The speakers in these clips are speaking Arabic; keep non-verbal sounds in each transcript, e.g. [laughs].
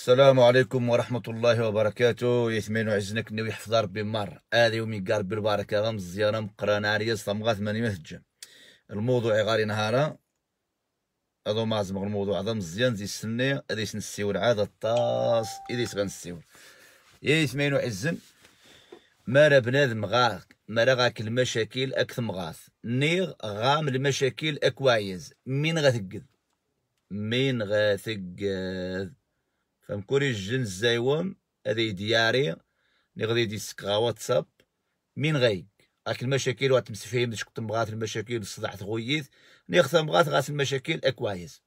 السلام عليكم ورحمة الله وبركاته يثمين وعزنك نوي حفظ ربي مر آذي ومي قارب البركة غمز زيارة مقرانة عريس طمغات ماني مهجة الموضوع غاري نهارا هذا ما عزم الموضوع هذا مزيان زي السنة هذي نسيور عادة الطاس إذا سبان السيور يثمين وعزن مارا بنادم غاق مارا غاك المشاكل أكثر مغاث نيغ غام المشاكل أكوايز مين غاثقذ مين غاثقذ فمكوري الجن الزايوم هذه دياري اللي غادي يديسك واتساب مين غاي راك المشاكل وات فيهم ديش كنت بغات المشاكل الصداع تغويث ني خصها بغات غاس المشاكل اكوايز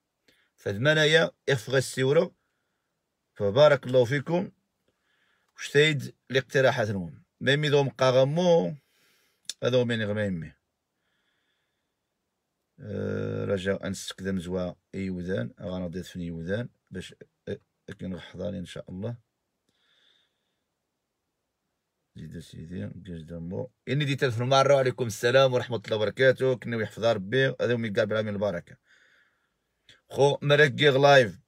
فدمنايا اخفغ السيورة فبارك الله فيكم وشتايد الاقتراحات نوم ميمي دوم قاغمو هذا مين غميمي أه رجاء نستخدم زوا ايودان غنضيف فني يودان باش كنحضر ان شاء الله زيد سيدي مبقاش دمو اني دي تلفون مره وعليكم السلام ورحمه الله وبركاته كنا يحفظ ربي هذا يوم يقابل بالعام البركه خو مرك جيغ لايف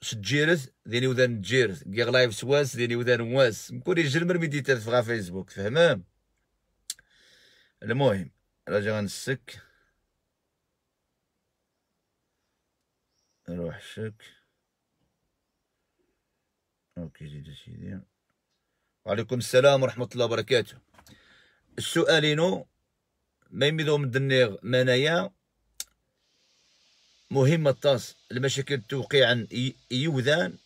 شجيرز ديني وذان جيرز جيغ لايف سواس ديني وذان واس مكون يجلمر مي تلف غا فيسبوك فهمام المهم راجع غنسك نروح شك اوكي زيد سيدي وعليكم السلام ورحمه الله وبركاته السؤالينو ما يميدو من دنيغ منايا مهمة طاس المشاكل توقيعا يوذان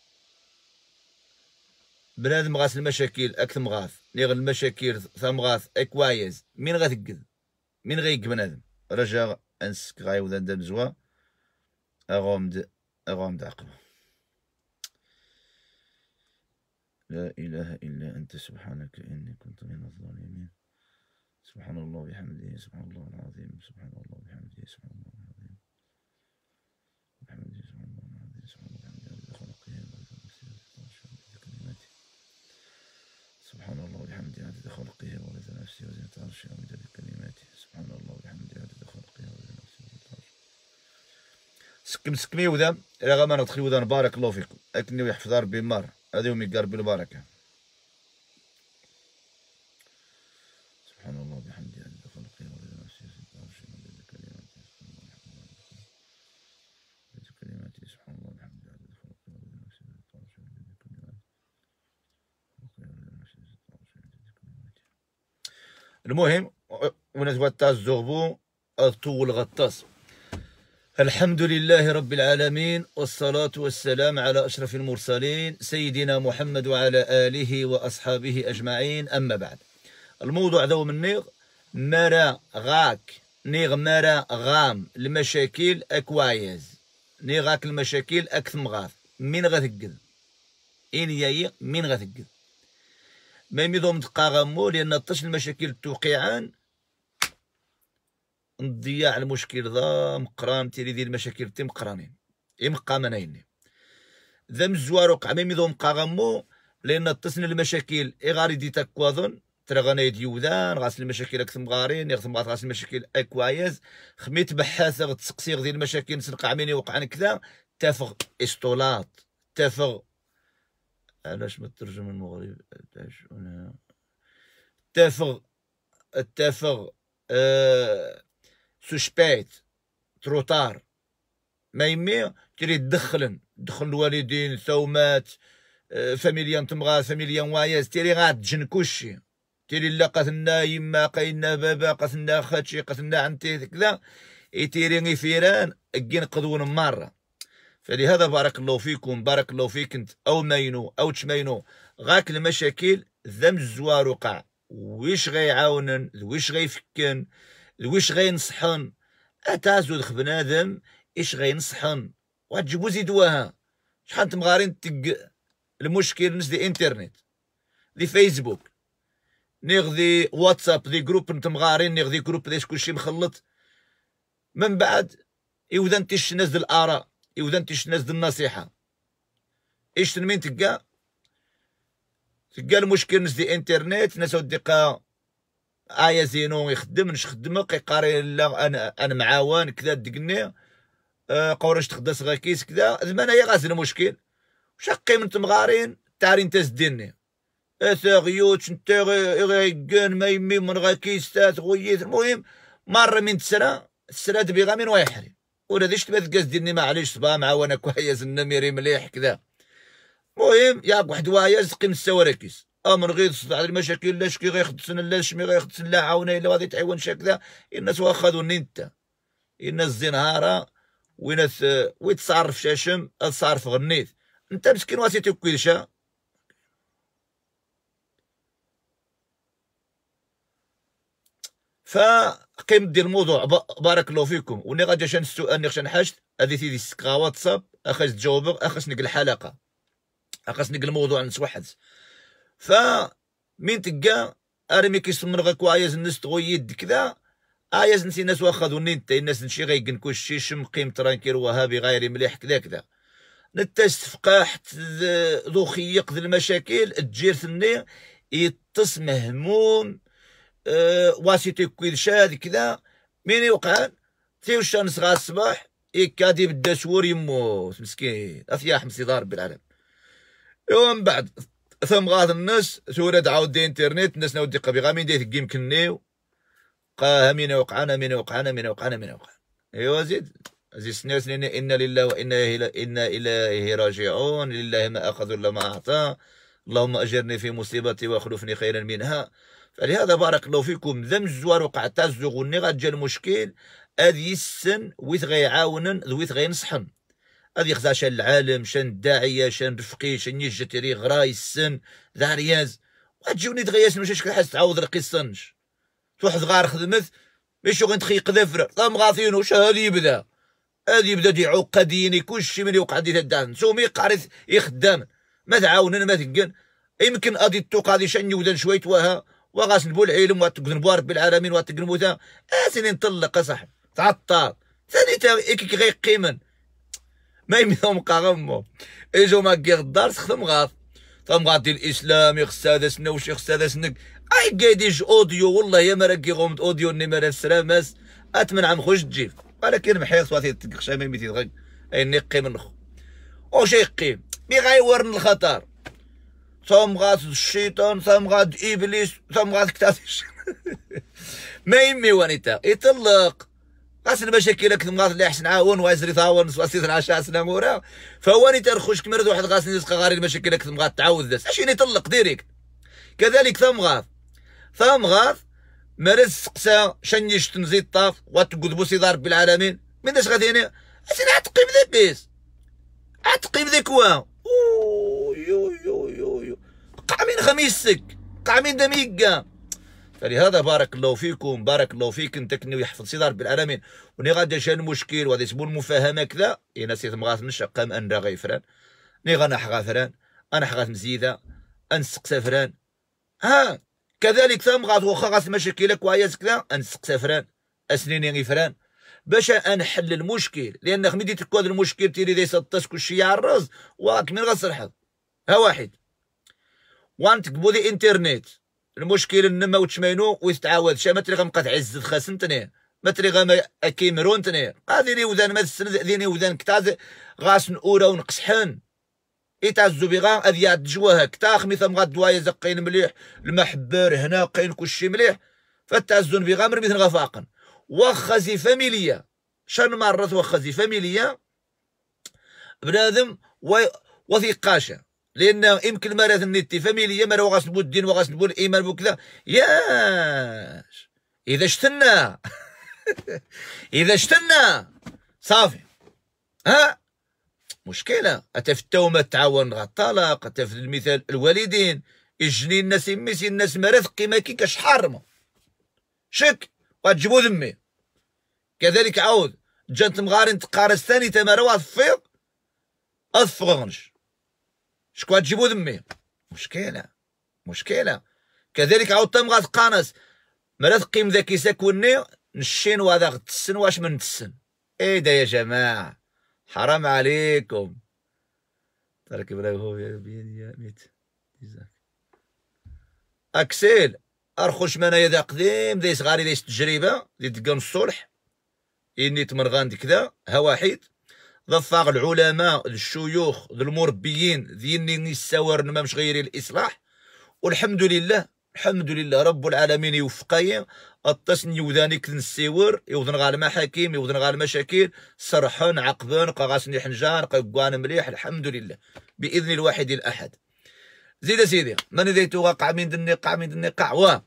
بنادم غاس المشاكل اكثر مغاث نيغ المشاكل ثمغاث اكوايز مين غتقد مين غيق بنادم رجا انسك غايوذان دمزوا اغومد اغومد عقبه لا إله إلا أنت سبحانك إني كنت من الظالمين سبحان الله بحمده سبحان الله العظيم سبحان الله بحمده سبحان الله العظيم بحمده سبحان الله العظيم سبحان الله بحمده خلقه كلماته سبحان الله بحمده عدد خلقه ورد نفسه وزنة عرشه ومدد كلماته سبحان الله بحمده عدد خلقه ورد نفسه وزنة عرشه سكم سكمي وذا رغم أن أدخل وذا بارك الله فيكم اكني ويحفظ ربي مره هذيهم يقربوا البركة سبحان الله وبحمده عند خلقه ولد نفسه ست أرشم عدد كلماته سبحان الله وبحمده عدد سبحان الله وبحمده عدد المهم ونزوات تاز زغبو أرطو الغطاس الحمد لله رب العالمين والصلاة والسلام على أشرف المرسلين سيدنا محمد وعلى آله وأصحابه أجمعين أما بعد الموضوع ذو من نيغ مرا غاك نيغ مرا غام المشاكل أكوايز نيغاك المشاكل أكثم غاث من غثقذ إن ياي من غثقذ ما يميضهم تقاغمو لأن الطش المشاكل توقيعان نضيع المشكل ذا مقران تيري ديال المشاكل تي مقرانين اي مقامنا يني ذا مزوارو قعميمي ذو مقاغمو لان تصن المشاكل اي غاري دي تكواظن ترى غنايد يودان غاسل المشاكل اكثم غارين يغثم غاس غاسل المشاكل اكوايز خميت بحاثة غتسقسي ديال المشاكل سنقع عميني وقعن كذا تافغ اسطولات تافغ علاش ما ترجم المغرب تافغ التافغ آه سوشبيت تروطار ما يمي تري تدخلن تدخل الوالدين ثومات آه، فاميليا تمغا فاميليا واياز تيري جن كلشي تيري لا قاتلنا يما قاينا بابا قاتلنا خاتشي قاتلنا عمتي كذا تيري غي فيران كي نقضون مرة فلهذا بارك الله فيكم بارك الله فيك انت او ماينو او تشماينو غاك المشاكل ذم الزوار وقع ويش غيعاونن ويش غيفكن لويش غينصحن اتا زود خبنادم ايش غينصحن وغتجيبو زيدواها شحال تمغارين تق المشكل نس دي انترنت دي فيسبوك نغذي واتساب دي جروب نتمغارين مغارين دي جروب ديس كلشي مخلط من بعد يودا نتيش الناس الاراء يودا نتيش الناس النصيحه ايش تنمين تقا تقا المشكل نس دي انترنت ناس وديقا ايا آه، زينو يخدم نش خدمه قيقاري لا انا انا معاون كذا دقني آه، قورش تخدس غا كيس كذا زمان هي غاز المشكل تمغارين قيمة انت تارين اس آه، غيوت انت غيكن ما يمي من غا كيس تات المهم مرة من تسرا تسرا دبي من ويحري ولا ديش تبات كاز ديني معليش صبا معاونك زنا النميري مليح كذا المهم ياك واحد من السوا راكيس امر غير صدع المشاكل لا شكي غيخدسن لا شمي غيخدسن لا عاونه الا غادي تعاون شاكذا الناس واخذوا نينتا الناس زينهارة وناس ويتصرف شاشم تصرف غنيت انت مسكين واسي كلشا فقيم ديال الموضوع بارك الله فيكم وني غادي شان السؤال ني غادي حاجت هادي سيدي سكا واتساب اخاس تجاوبك اخاس نقل الحلقه اخاس نقل الموضوع نتوحد فا من تقا ارمي كيسمن غاكو وعايز الناس تغو يد كذا عايز نسي الناس واخا ظني انت الناس نشي غيقن كلشي شي شم قيم ترانكير وهابي غير مليح كذا كذا نتستفقا حتى ذو خيق ذي المشاكل تجير ثني يتص مهموم أه واسيتي كويل شاد كذا مين يوقع تي الشمس غا الصباح يكادي بدا شهور يموت مسكين اثياح مسي ضارب بالعالم ومن بعد ثم غاث الناس تولد عاود دي انترنت الناس ناود دي قبيغة مين ديت كيم كنيو قا مين وقعنا مين وقعنا مين وقعنا مين وقعنا ايوا زيد زيد سنين إنا لله وإنا إنا إليه راجعون لله ما أخذ ولا ما أعطى اللهم أجرني في مصيبتي وأخلفني خيرا منها فلهذا بارك الله فيكم ذم الزوار وقع تاع الزغني غاتجا المشكل هذه السن ويت غيعاونن ويت غينصحن هذه خزا شان العالم شان الداعيه شان رفقي شان الجتري غراي السن ذا رياز وتجوني تغياس ماشي شكل حاس تعوض رقي السنش توحد غار خدمت ماشي غير تخي قذفر ثم غاثين واش هذا يبدا هذا يبدا ديعوق قديني كلشي من يوقع دي تدان سومي قارث يخدام ما تعاونن ما تقن يمكن ادي التوق هذه شان يودن شويه وها وغاس نبو العلم وتقنبو رب العالمين وتقنبو ذا اسيني نطلق اصاحبي تعطل ثاني تا كي قيمن ما يمينهم غمو اجو ما كي غاط تخدم غاط تمغاتي الاسلام يخص هذا سنا وش يخص هذا سنك اي قايديش اوديو والله يا مرا كي غومت اوديو اني مرا سرامس اتمنع مخوش تجي ولكن محيط واتي تقشا ما ميتي غك اي نقي منخو وش قيم مي غيورن الخطر تم غاد الشيطان تم غاد ابليس تم غاد كتاب ما يمي وانيتا يطلق قاس المشاكل كثم غاس اللي حسن عاون وازري ثاون واسيث العشاء سنا مورا فواني ترخوش كمرد واحد غاس يسقى غاري المشاكل كثم غاس تعاود ذس اشيني طلق ديريكت كذلك ثم غاث ثم غاث مرز سقسا شنيش نزيد طاف واتقذبو سيدار رب العالمين من داش غادي يعني اسينا عتقيم ذاك بيس عتقيم ذاك واه يو يو يو يو قع من خميسك قع من قام فلهذا بارك الله فيكم بارك الله فيك انت كني ويحفظ سيدي رب العالمين وني غادي جا المشكل وغادي تبون المفاهمه كذا يا إيه، ناس تمغات من شقام ان راغي ني غنحغى فران انا حغات مزيده انسق سفران ها كذلك ثم غات وخا غاس مشاكلك وهي كذا انسق سفران اسنيني غيفران باش انحل المشكل لان خميدي تكود المشكل تيري دي سطاس كلشي الراس واك من غتصلحض ها واحد وانت قبودي انترنت المشكل ان ما ويستعاود شا ما تري غنبقى تعز خاسنتني ما تري غما كيمرونتني غادي لي وذان ما ذيني وذان كتاز غاس نورا ونقصحن يتعزو بغا اذيات جواها كتا خميثة مغاد دوايا زقين مليح المحبر هنا قين كلشي مليح فتعزون بغا مرميث غفاقن واخا زي فاميليا شان مرات واخا زي فاميليا بنادم و وثيقاشة لان يمكن مرات النت فاميليا مرة وغنسلبوا الدين وغنسلبوا الايمان وكذا ياش اذا شتنا [laughs] اذا شتنا صافي ها مشكله حتى في التومه تعاون غا الطلاق حتى في المثال الوالدين الجنين الناس يميسي الناس مرات قيمه كي كاش حارمه شك وتجبو ذمي كذلك عاود جانت مغارين تقارس ثاني تمارا واحد الفيض اصفغنش شكون غتجيبو ذمي مشكله مشكله كذلك عاود تم غتقانس مرات قيم ذاك يساكوني نشين وهذا غتسن واش من تسن ايه ده يا جماعه حرام عليكم ترك هو يا ميت اكسيل ارخش منايا ذا قديم ذا صغاري ذا تجربه ذا تلقى الصلح اني تمرغان كذا هواحيد ظفاغ العلماء الشيوخ المربيين ذين السوار ما مش غير الاصلاح والحمد لله الحمد لله رب العالمين يوفقايا التصن وذانك كذن السيور يوذن غا المحاكم يوذن غا المشاكل صرحا عقبا قغاسن حنجان قوان مليح الحمد لله باذن الواحد الاحد زيد سيدي من ذيتو وقع من النقاع من النقاع و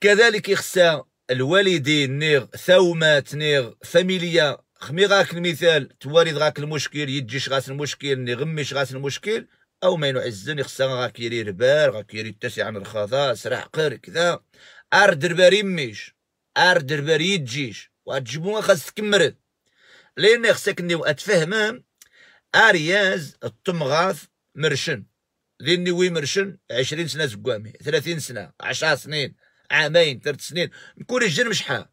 كذلك يخسى الوالدين نيغ ثومات نيغ فاميليا خمي غاك المثال توارد غاك المشكل يجيش غاس المشكل نغميش غاس المشكل او ما ينعزن يخصنا غاك يري ربار غاك يري تسع عن الخضاء سرح قر كذا ارد ربار يميش ارد ربار يجيش وتجبوها خاص تكمرد لاني خصك اني اتفهم ارياز التمغاث مرشن لاني وي مرشن 20 سنه زقامي 30 سنه 10 سنين عامين ثلاث سنين نكون الجن مشحال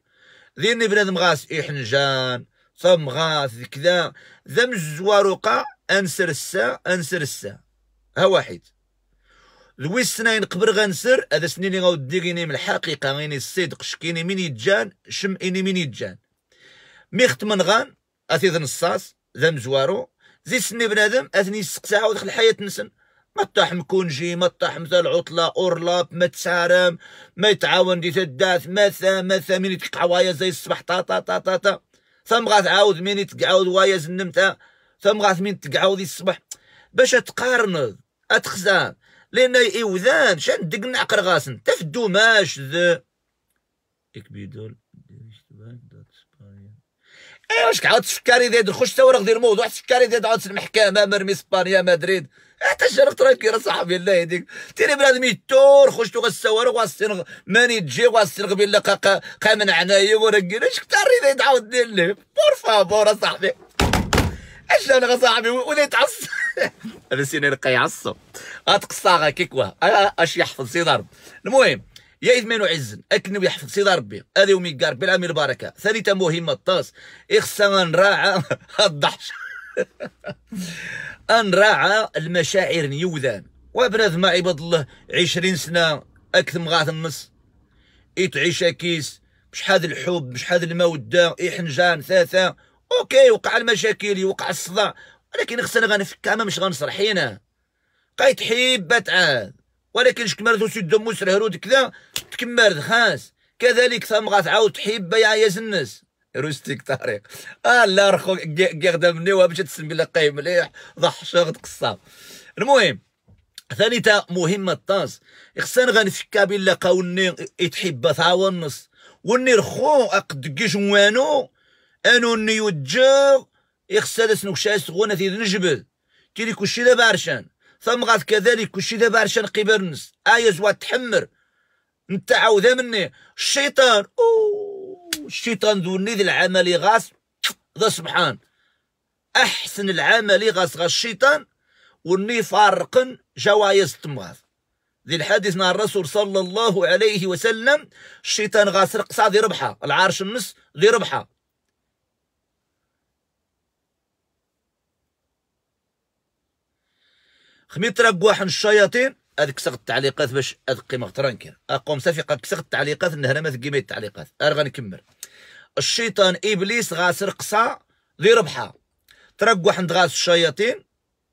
لاني بنادم غاس إحنجان غاث كذا ذم الزواروقة انسر السا انسر السا ها واحد لويس سنين قبر غنسر هذا سنين غاودي ديغيني من الحقيقة غيني الصدق شكيني من يتجان شم إني من يتجان ميخت من غان أثيذ نصاص ذم زوارو زي سني بنادم أثني السقساعة ودخل الحياة نسن ما طاحم كونجي ما طاحم ذا العطلة أورلاب ما تسارم ما يتعاون دي تداث مثا مثا من يتقعوايا زي الصبح تا تا تا تا, تا. ثم غتعاود مين تقعاود وايا زنمتها ثم غاتمين تقعاود الصبح باش تقارن اتخزان لان يوذان شان دق نعقر غاسن تفدو ماش ذا اكبيدول ايوا شك عاود تفكري ديال خش تا ورق ديال الموضوع تفكري ديال عاود المحكمه مرمي اسبانيا مدريد حتى الشرف ترانكيل صاحبي الله يهديك تيري بنادم يتور خشتو غا وغالسينغ ماني تجي وغالسينغ بالله قا قا من عنايا ورقينا شك تاري يتعاود دير ليه بور فابور اصاحبي اش انا صاحبي ولا يتعصب هذا [laughs] سيني يلقى يعصب غتقصاغا كيك واه اش يحفظ سي ضرب المهم يا إذمان وعزن اكن يحفظ سيدي ربي هذا يوم يقار بالعام البركة ثالثة مهمة الطاس إخصنا نراعى [laughs] الضحش [laughs] ان راعى المشاعر نيوذان وبنادم عباد الله عشرين سنة أكثر من غاث النص يتعيش أكيس بشحال الحب بشحال المودة إحنجان ثلاثة أوكي وقع المشاكل وقع الصداع ولكن خصنا غنفك ما مش غنصرح هنا قايت حيبة تعاد ولكن شكمر وسيد سد مسرهرود كذا تكمر خاس كذلك ثم غتعاود حيبة يا يزنس روستيك طريق اه لا رخو كيغدا مني وها مشات تسمي لا قايم مليح ضحشة قصه المهم ثاني تا مهمة طاس خصنا غنفكا بلا لقاو يتحب ثاوا النص وني رخو كيش وانو انو ني يخسر اسنو سنوكشاس غونا في نجبل كيري كلشي دابا عرشان ثم غاد كذلك كلشي دابا عرشان قبر النص ايا زوا تحمر نتا عاوده مني الشيطان اوه الشيطان دوني ذي العمل غاس ذا سبحان احسن العمل غاس غا الشيطان وني فارقن جوايز تمغاث ذي الحديث مع الرسول صلى الله عليه وسلم الشيطان غاس قصا ذي ربحه العرش النص ذي ربحه خميت راك واحد الشياطين هذيك سغ التعليقات باش هذيك قيمه اقوم صافي قد التعليقات النهار ما تقيمه التعليقات انا غنكمل الشيطان ابليس غاسر قصا اللي ربحها ترقوا عند غاس الشياطين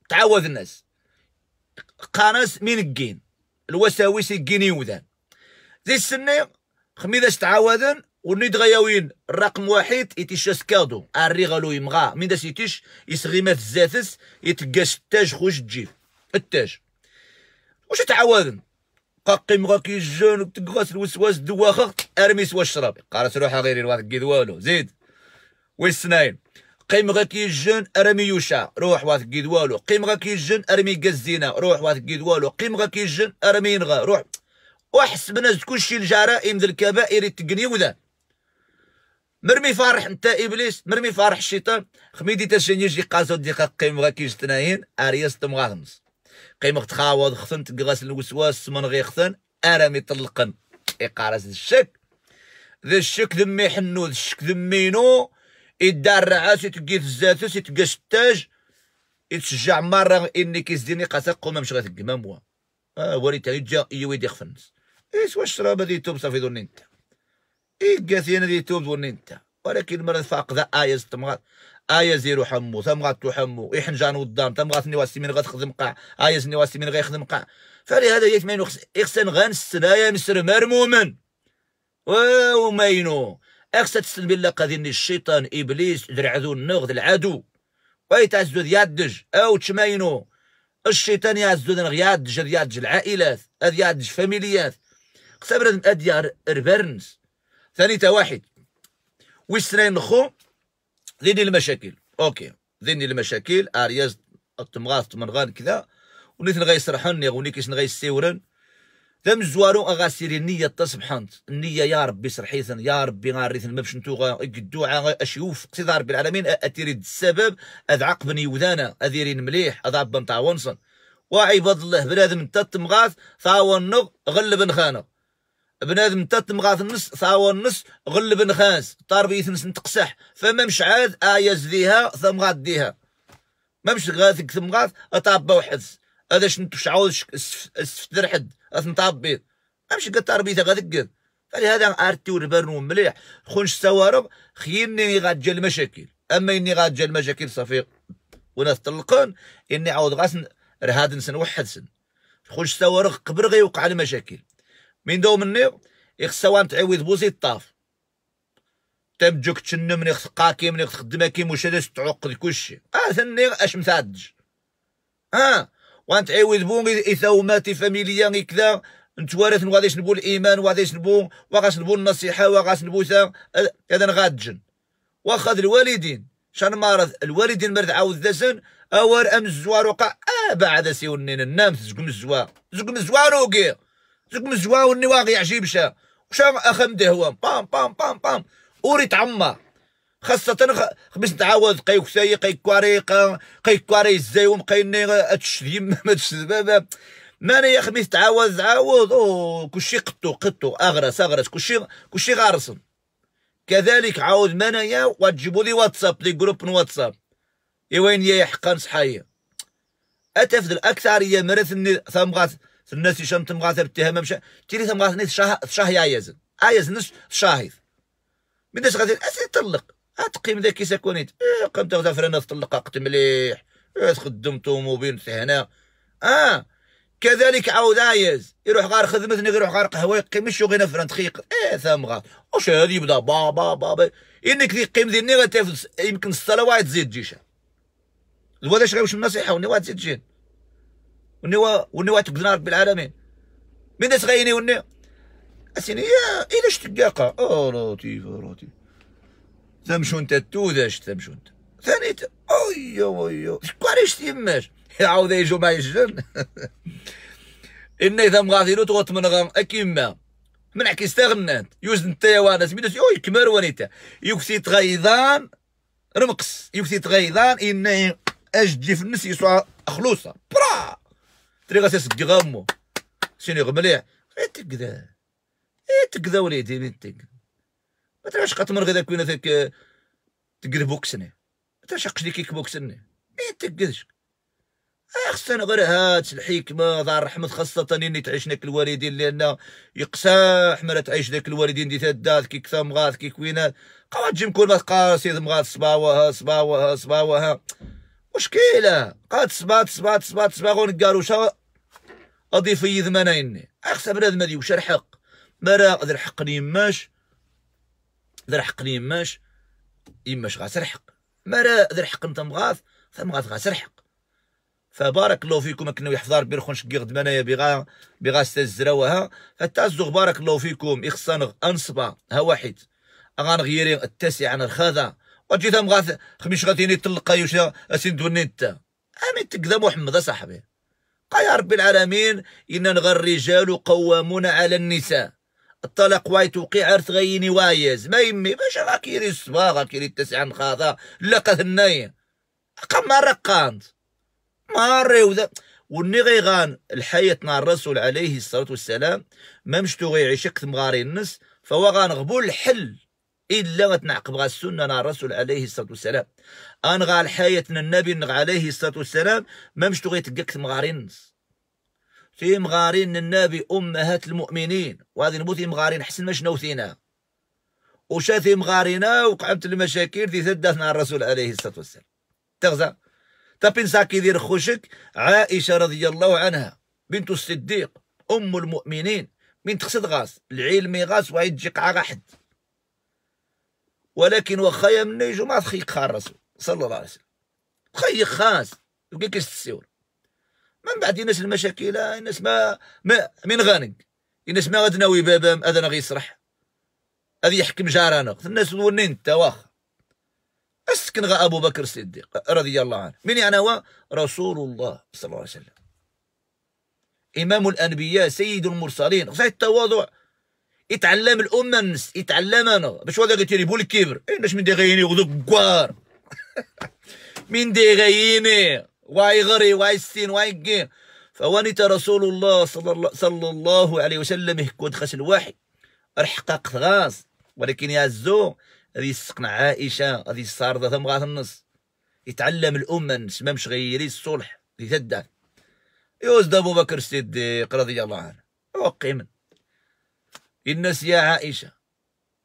تعاود الناس قانس من الجين الوساوس الكين يوذان ذي السنة خميداش تعاوذن ونيد غياوين الرقم واحد يتيشاس كادو الريغالو يمغا من داس يتيش يسغيمات الزاتس يتقاس التاج خوش تجيب التاج واش تعاوذن قاقي مغاكي الجون وتقغاس الوسواس دواخه ارمي سوا الشراب قالت روحها غير الواحد كي والو زيد والسناين قيم غاكي جون ارمي يوشع روح واثق والو قيم غاكي الجن ارمي قزينا روح واثق والو قيم غاكي الجن ارمي ينغى روح وحسبنا كلشي الجرائم ذي الكبائر التقني وذا مرمي فارح انت ابليس مرمي فارح الشيطان خميدي شنيجي قازو ديقا قيم غاكي جتناين اريس تمغاغنس قيمة تخاوض خثن تقراس الوسواس من غي خثن ارم يطلقن يقارس الشك ذا الشك ذمي حنو ذا الشك ذمينو يدار عاس في الزاتو يتقاس التاج يتشجع مرة اني كيزديني قاسق وما مش ما موا اه وريت يجا يويد خفنس اي سوا الشراب هذي توب صافي دوني انت اي قاسي انا ذي توب دوني انت ولكن مرة فاقدة ايز تمغار ايا زيرو حمو تم غاتو حمو جانو والدام تم غاتني من غاتخدم قاع ايا زني واسي من غيخدم قاع فلهذا هي ثمانين اخسن غنسن ايا مسر مرموما وماينو اخسن تسن بالله قاذيني الشيطان ابليس درعذو النغد العدو ويتعزو ديادج او تشماينو الشيطان يعزو غيادج ديادج العائلات ديادج فاميليات اختبرت اديار ربرنس ثاني واحد ويسرين خو ذيني المشاكل اوكي ذيني المشاكل ارياز التمغاث تمنغان كذا ونيت نغي سرحن يغوني كيس نغي سيورن ذم زوارو اغاسيري النية تسبحنت النية يا ربي سرحيثا يا ربي غاريثن مبشنتوغا الدعاء اشيوف قصيدة رب العالمين اتيري السبب اذعق بني وذانا اذيرين مليح اذعب بنتاونصن وعباد الله بنادم من تمغاث ثاون غلب نخانه بنادم تا مغاث النص ثاور النص غلب نخاس طاربي نس نتقسح فما مش عاد ايا زديها ثم غاد ديها ما مش غاثك ثم غاث أطاب وحدس هذا شنو شعوض السفتر حد اثنطابي ما مش قد طاربي غاثك فلهذا ارتي وربرنو مليح خونش سوارب غاد جل المشاكل اما اني جل المشاكل صافي وناس تلقون اني عاود غاسن رهاد نسن وحدسن خونش سوارب قبل غيوقع المشاكل من دو مني يخصها تعويض بوزي الطاف جوك تشنو من يخص قاكي من يخص خدماكي مش هذا تعقد كلشي اه ثني اش مثادج اه وانت عويض بون اثوماتي فاميليا كذا نتوارث وغاديش نبو الايمان وغاديش نبو وغاش نبو النصيحه وغاش نبو اذا غادجن واخذ الوالدين شان مرض الوالدين مرض عاود دسن اوار ام الزوار وقع اه بعد سيونين النام زقم الزوار زقم الزوار وقير ذوك مزواو النواغ يعجيب شا وشا اخم دهوام بام بام بام بام وري تعمر خاصة باش نتعاود قيك ساي قيك كواري قيك كواري الزايوم قي تشديم [laughs] ما تشدباب مانا يا خميس تعاود تعاود كلشي قطو قطو اغرس اغرس كلشي كلشي غارس كذلك عاود منايا وتجيبوا لي واتساب لي جروب واتساب وين يا حقا صحايا اكثر يا مرثني ثمغات الناس يشم غاثر بتهم مشا تيري غاثر نيت شاه شاه يايزن آيز آه نس شاهيد من غادي أسي طلق أتقيم ذاك ساكونيت إيه تغذى فرنا تطلق آه آه قت مليح إيه تخدمتو موبين هنا آه كذلك عاود عايز يروح غار خدمتني يروح غار قهوة يقيم شو غينا فرن دقيق إيه غاث واش هادي يبدا با با با, با. إنك ذي قيم ذي يمكن الصلاة وايد زيد جيشة الواد شغير واش النصيحه يحاولني واحد زيد جين ونوا ونوا تقدنا رب العالمين من تغيني وني اسيني يا الى شتقاقه او لطيف لطيف تمشو انت توذاش تمشو انت ثاني اويا شكون كاريش تيماش يعاود يجو ما يسجن [laughs] إن إذا مغاثيلو تغوت من غام أكيما منع انت يوزن وانس مين اوي كمر وانيتا يوكسي تغيضان رمقص يوكسي تغيضان إن أجدي في النس يسوى خلوصة برا غاسي تسقي غامو شنو غمليح تكذا غير تكذا وليدي مين تكذا ما تراش قتمر داك وين هذاك تكذا بوكسني ما تراش لي كيك بوكسني مين تكذش خصنا غير هات الحكمه دار رحمه خاصه اني تعيش ناك الوالدين لان يقساح ما تعيش ذاك الوالدين دي الدار كي كثر كيك كي كوينات قوا تجي مكون ما تقاسي مغاث صباوها صباوها صباوها مشكله قاد صبا تصبا تصبا تصبا غون كاروشا اضيف يذ منايني اخس بنادم ما ديوش الحق مرا ذا الحق يماش ذا الحق يماش يماش غاس الحق مرا ذا الحق انت مغاث فمغاث غاس الحق فبارك الله فيكم كنا يحضر بيرخون شقيق دمنايا بغا بغا ستزراوها فتازوغ بارك الله فيكم إخصان أنصبا ها واحد أغان غيري التاسع عن الخاذا وجيت غاث خميش غاتيني تلقى يوشا اسين دوني نتا امي تكذا محمد اصاحبي قال يا رب العالمين ان نغر الرجال قوامون على النساء الطلاق واي توقي عرت غيني وايز ما يمي باش غا كيري الصبا غا كيري التسعة نخاطا لا قثنايا قما رقانت ماري وذا وني غيغان الحياة نار الرسول عليه الصلاة والسلام ما مشتو غيعيشك مغاري النس فهو غنغبو الحل الا غتنعقب غا السنه نتاع الرسول عليه الصلاه والسلام غا الحياه النبي عليه الصلاه والسلام ما مشتو غيتكك مغارين في مغارين النبي امهات المؤمنين وهذه نبوثي مغارين حسن ما شنو فينا وشاتي مغارينا وقعت المشاكل في سداتنا الرسول عليه الصلاه والسلام تغزى تبنسا دير خوشك عائشه رضي الله عنها بنت الصديق ام المؤمنين من تقصد غاس العلمي غاس وهي تجي غا حد ولكن واخا يمنيجو ما تخيق الرسول صلى الله عليه وسلم تخيق خاص يبقى كيستسيور من بعد الناس المشاكل الناس ما, ما من غانق الناس ما غادناوي بابا اذن انا يسرح هذا يحكم جارانا الناس ونين انت واخا اسكن غا ابو بكر الصديق رضي الله عنه من يعني هو رسول الله صلى الله عليه وسلم امام الانبياء سيد المرسلين غير التواضع يتعلم الامم يتعلم انا باش هذا تيريبو الكبر إيه، باش من دي غيني غدو كوار [laughs] من دي غيني واي غري واي سين واي كين فوانيت رسول الله صلى الله, صلى الله عليه وسلم كود خش الوحي رحقق غاز ولكن يا الزو هذه السقنة عائشة هذه الصاردة ثم غاث النص يتعلم الامم نس ما مش غيري الصلح يتدى يوز أبو بكر الصديق رضي الله عنه وقيمن الناس يا عائشه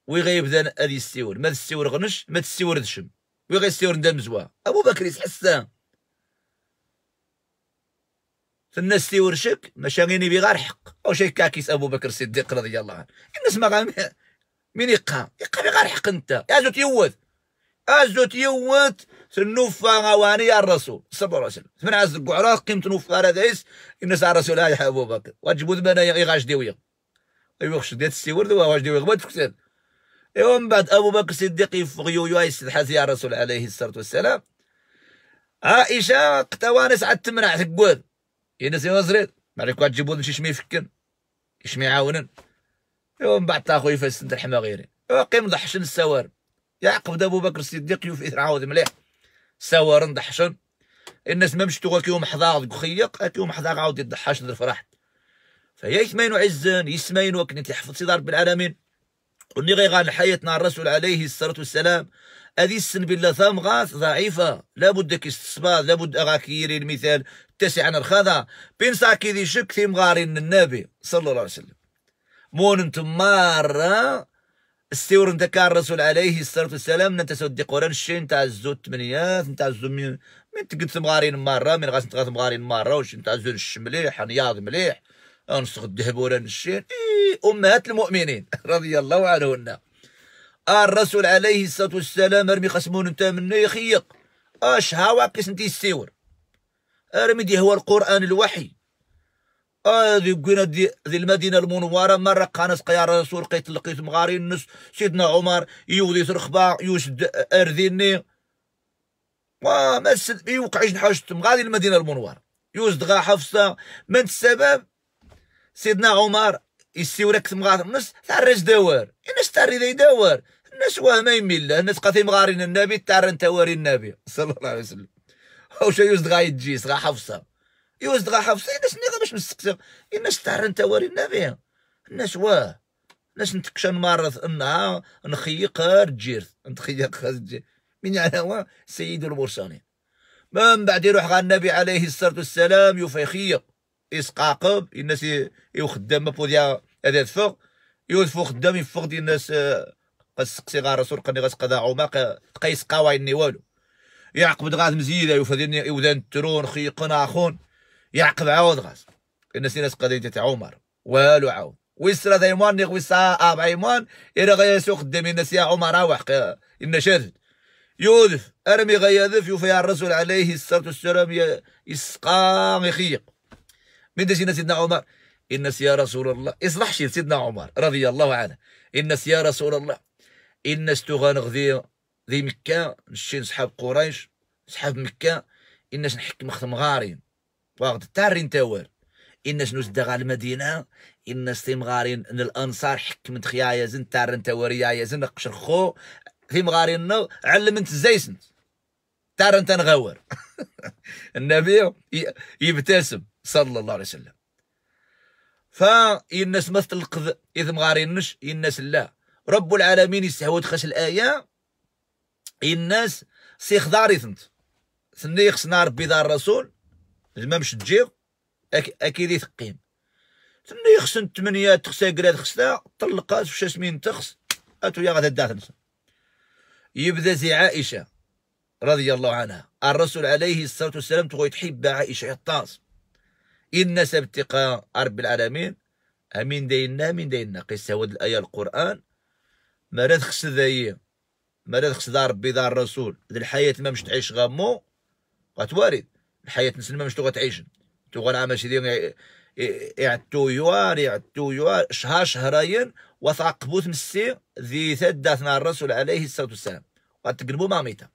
وي غيبدا هذه السيور ما السيور غنش ما السيور دشم وي السيور ندم زوا ابو بكر يتحسن فالناس شك ماشي غيني بي غير حق او شي كاكيس ابو بكر الصديق رضي الله عنه الناس ما غام مين يقام يقام غير حق انت يا زوت يوت ازو تيوث سنوفا غواني يا الرسول صلى الله عليه وسلم ثمان عز قعرات قيمة نوفا هذا الناس على الرسول هاي ابو بكر واجبوا ذبنا يغاش ديويه ايوا خش ديال السيور دوا واش ديال غبات تكتب ايوا من بعد ابو بكر الصديق يفغ يويو يستدحى يا رسول عليه الصلاه والسلام عائشه قتوانس عاد تمنع تقول يا ناس يا ما عليك واحد تجيبو شي شمي يفكن شمي يعاونن ايوا من بعد فاس انت الحما غيري ايوا قيم ضحشن السوار يعقب ابو بكر الصديق يوفي عاود مليح سوار ضحشن الناس ما مشتو كيوم حضاغ خيق كيوم حضاغ عاود يضحاش الفرح فهي يثمين عزا يسمين وكن تحفظ سيدي رب العالمين قلني غير غان حياتنا الرسول عليه الصلاة والسلام هذه السن بالله ثام غاث ضعيفة لابد كيستصباد لابد غاك المثال تسع عن الخذا بين ساكي ذي شك في مغارين النبي صلى الله عليه وسلم مون انتم مرة السيور انت كان الرسول عليه الصلاة والسلام انت سودي قران الشي نتاع الزوت تمنيات نتاع الزو من تقد مغارين مرة من غاس نتغاث مغارين مرة وش نتاع الزو الشمليح مليح انسخ الذهب ولا نشين إيه امهات المؤمنين [laughs] رضي الله عنهن الرسول عليه الصلاه والسلام ارمي خصمون انت منه يخيق اش ها واقيس انت السيور ارمي دي هو القران الوحي هذه قلنا دي, دي المدينه المنوره مره قانا يا رسول لقيت لقيت مغاري النس سيدنا عمر يوضي رخبه يوسد ارذيني ما يوقعش حاجه غادي المدينه المنوره يوسد غا حفصه من السبب سيدنا عمر يستورك مغار نس تعرج دوار الناس تعري ذي دوار الناس وهم يميلا الناس قاتي مغارين النبي انت تواري النبي صلى الله عليه وسلم واش يوزد غا يتجيس غا حفصه يوزد غا حفصه إيه، الناس ني باش نسقسي إيه، الناس انت تواري النبي الناس واه الناس نتكشن مرض انها نخيق الجيرث نتخيق الجيرث من يعني هو سيد المرسلين من بعد يروح غا النبي عليه الصلاه والسلام يفيخيق يسقاقب الناس يو خدامه بوديا هذا تفوق يوسف خدام يفوق ديال الناس آه، قسقسي غا رسول قني غسقدا عماق تقيس قواي ني والو يعقب غاز مزيدة يوفا ديال يودان الترون خي قناخون يعقب عاود غاز الناس الناس قضية تاع عمر والو عاود ويسرا دايمان نيغ ويسا اب ايمان غا يسوق خدام الناس يا عمر وحق إن شادد يوسف ارمي غياذف يوفي الرسول عليه الصلاة والسلام يسقام يخيق من دجينا سيدنا عمر الناس يا رسول الله شي سيدنا عمر رضي الله عنه الناس يا رسول الله الناس تغنغذي ذي مكة نشي نسحب قريش نسحب مكة إن نحكم ختم غارين واخد تارين تاور شنو زد غا المدينة إن ثيم غارين ان الانصار حكمت خيا يزن تارن يا يزن قشر خو في مغارين علمت زيسن تارن تنغور [laughs] النبي يبتسم صلى الله عليه وسلم فا الناس ما تلقذ إذ مغارينش الناس لا رب العالمين يستحوذ خش الآية الناس سيخضار ثنت ثني خصنا ربي دار الرسول زعما مش تجيغ اكيد يثقين ثني خصن ثمانية تخسا كراد خسنا طلقات وش اسمين تخس اتو يا غادا داتنس يبدا زي عائشة رضي الله عنها الرسول عليه الصلاة والسلام تغوي تحب عائشة يطاس إن نسب رب العالمين أمين دينا من دينا قصة هاد الآية القرآن ما رذخس ذاية ما رذخس ذا ربي ذا الرسول ذي الحياة ما مش تعيش غامو غتوارد الحياة نسلم ما مش تغا تغل عام شديد يعتو يوار يعتو يوار شهر شهرين وثاقبو تمسي ذي ثداتنا الرسول عليه الصلاة والسلام وغتقلبو ماميتا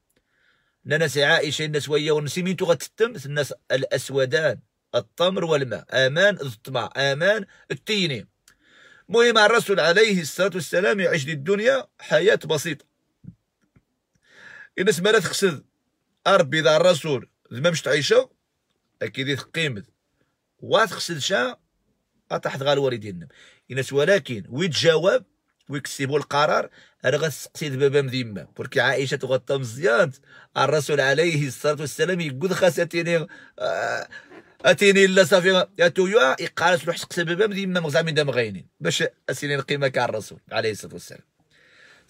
نانا سي عائشة الناس ويا ونسي مين تغتتم الناس الأسودان التمر والماء امان الطمع امان التيني مهم الرسول عليه الصلاه والسلام يعيش الدنيا حياه بسيطه الناس ما لا تخسد اربي ذا الرسول ما مش تعيشه اكيد قيمه وتخسد شا اتحت غال والدين الناس ولكن ويتجاوب ويكسبوا القرار انا غنسقسي دبابا مذيما بركي عائشه تغطى مزيان الرسول عليه الصلاه والسلام يقول خاساتيني آه اتيني لا صافي اتويا يقارس الحسق سببا ديما مغزامين دم غينين باش اسيني القيمه كاع الرسول عليه الصلاه والسلام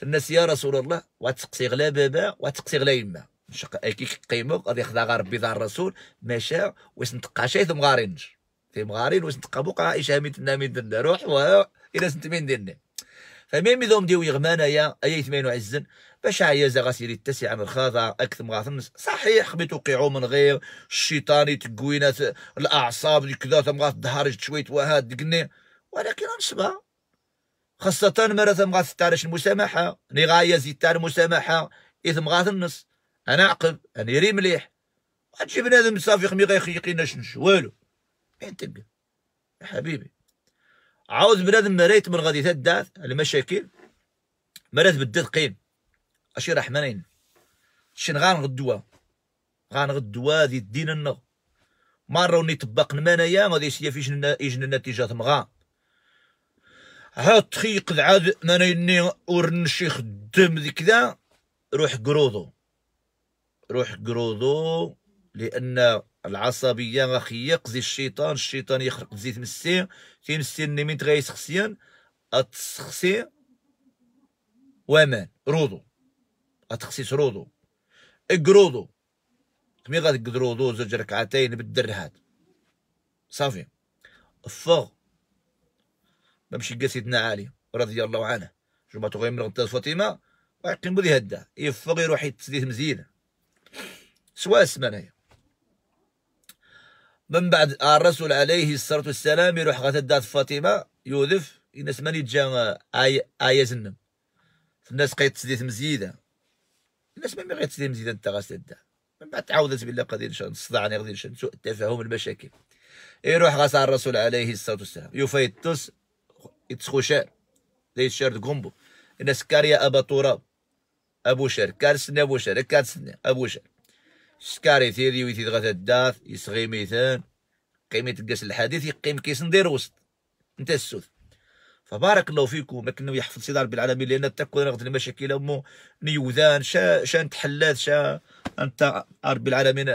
الناس يا رسول الله واتسقسي غلا بابا واتسقسي غلا يما شق اكي قيمو غادي يخدا غير ربي دار الرسول ماشى واش نتقى شي ثم غارينج ثم غارين واش نتقى بوقع عائشه هامي تنا مين روح و الى سنت مين درنا فمين ميدوم ديو يغمانا يا اي ثمين وعزن باش عيازة غاسيري التاسعة من خاضع أكثر من غاثمس صحيح بتوقعوا من غير الشيطاني تقوينات الأعصاب كذا ثم دهارج شوية وهاد دقني ولكن انصبع خاصة مرة ثم غاتستعرش المسامحة نغاية غايزي تاع المسامحة إثم غاث النص أنا عقب أنا يري مليح غتجي بنادم صافي خمي غيخيقينا شنش والو مين إيه تلقى يا حبيبي عاود بنادم مريت من غادي تدات المشاكل مرات بدات قيم اشي رحمنين شن غنغدوا غنغدوا ذي الدين النغ مرة وني طبق المنايا غادي يسيا فيش يجن النتيجة تمغا ها تخيق عاد ني ورنشي خدم ذيك ذا روح قروضو روح قروضو لان العصبيه اخي زي الشيطان الشيطان يخرق زي مسي تيمسي ني من تغيس خسيان اتسخسي وامان روضو غتخصي تروضو اقرودو مي غتقدرودو زوج ركعتين بالدرهات صافي فوغ بمشي قال سيدنا علي رضي الله عنه جمعة من غدا فاطمة ويقيم بذي هدا يفوغ إيه يروح يتسديه مزيان سوا السمانة من بعد الرسول عليه الصلاة والسلام يروح غتدا فاطمة يوذف الناس ماني جا آية آية زنم الناس قيت تسديت مزيدة الناس ما بغيت تسلم زيد انت غاس تدعم من بعد تعاودت بالله غادي نشان الصداع غادي نشد سوء التفاهم المشاكل يروح غاس على الرسول عليه الصلاه والسلام يوفا يتص يتسخوشار ليت شارد قنبو الناس كاريا ابا تراب ابو شر كارسنا ابو شر كارسنا ابو شر سكاري ثيري ويثيد دغات الداث يسغي ميثان قيمة قاس الحديث يقيم كيس ندير وسط انت السوث فبارك الله فيكم لكنه يحفظ سيدي ربي العالمين لان تكون غد المشاكل هم نيوذان شا شا نتحلات شا انت ربي العالمين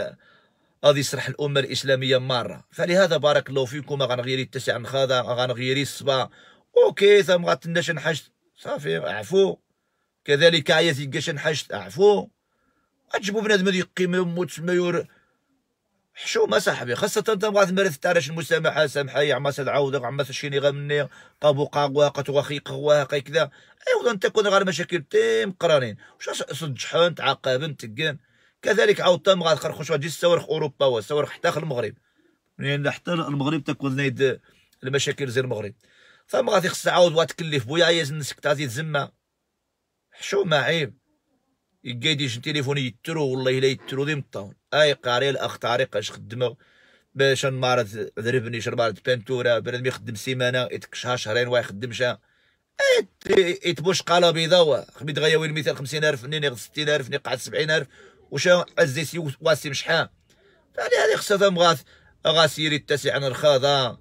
غادي يسرح الامه الاسلاميه ماره فلهذا بارك الله فيكم غنغيري التسع نخاضه غنغيري الصبا اوكي ثم غاتناش نحشت صافي عفو كذلك عيا قاش نحشت عفو غتجيبو بنادم يقيم يموت يور حشومه صاحبي خاصه تم تمارس مرث تارش المسامحه سامحه يا عماس العوض عماس الشيني غمني قابو قاقوا قتوا خي قوا قي كذا ايوا تكون غير مشاكل تيم قرانين واش صدجحن تعاقبن تقن كذلك عاود تم غاث خرخوش غادي تستورخ اوروبا وتستورخ حتى المغرب لان يعني حتى المغرب تكون نايد المشاكل زي المغرب فما غادي خصها عاود تكلف بويا عياز نسكت غادي تزما حشومه عيب يقايد شن يترو والله الا يترو ديم الطاون اي قاري الاخ طارق اش خدمه باش نمارض ذربني شربارد بانتورا بنادم يخدم سيمانه يتكشها شهرين واه يخدمش يتبوش قاله بيضاء خبيت وين مثال 50000 نين 60000 نين قعد 70000 واش عزيسي واسي شحال يعني هذه خصها غاث غاسيري التاسع عن الخاضه